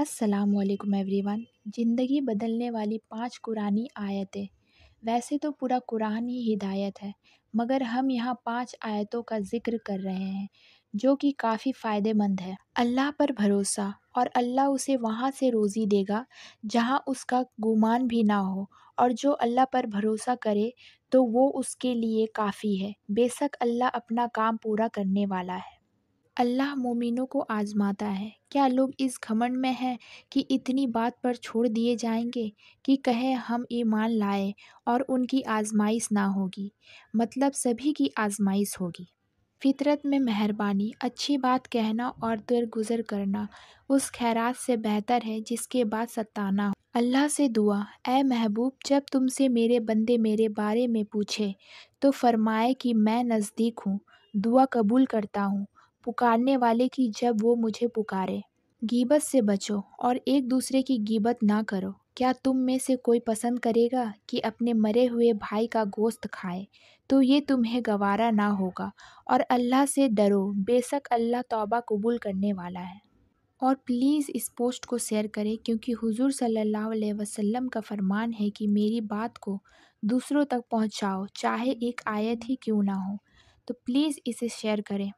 अस्सलाम एवरीवन ज़िंदगी बदलने वाली पांच कुरानी आयतें वैसे तो पूरा कुरान ही हिदायत है मगर हम यहाँ पांच आयतों का ज़िक्र कर रहे हैं जो कि काफ़ी फ़ायदेमंद है अल्लाह पर भरोसा और अल्लाह उसे वहाँ से रोज़ी देगा जहाँ उसका गुमान भी ना हो और जो अल्लाह पर भरोसा करे तो वो उसके लिए काफ़ी है बेशक अल्लाह अपना काम पूरा करने वाला है अल्लाह मोमिनों को आज़माता है क्या लोग इस घमंड में हैं कि इतनी बात पर छोड़ दिए जाएंगे कि कहें हम ईमान लाए और उनकी आज़माइश ना होगी मतलब सभी की आज़माइश होगी फितरत में मेहरबानी अच्छी बात कहना और दरगुजर करना उस खैरात से बेहतर है जिसके बाद सताना हो अल्लाह से दुआ ए महबूब जब तुमसे मेरे बंदे मेरे बारे में पूछे तो फरमाए कि मैं नज़दीक हूँ दुआ कबूल करता हूँ पुकारने वाले की जब वो मुझे पुकारे गीबत से बचो और एक दूसरे की गीबत ना करो क्या तुम में से कोई पसंद करेगा कि अपने मरे हुए भाई का गोश्त खाए तो ये तुम्हें गवारा ना होगा और अल्लाह से डरो बेशक अल्लाह तौबा कबूल करने वाला है और प्लीज़ इस पोस्ट को शेयर करें क्योंकि हुजूर सल्लल्लाहु अलैहि वसल्लम का फरमान है कि मेरी बात को दूसरों तक पहुंचाओ चाहे एक आयत ही क्यों ना हो तो प्लीज़ इसे शेयर करें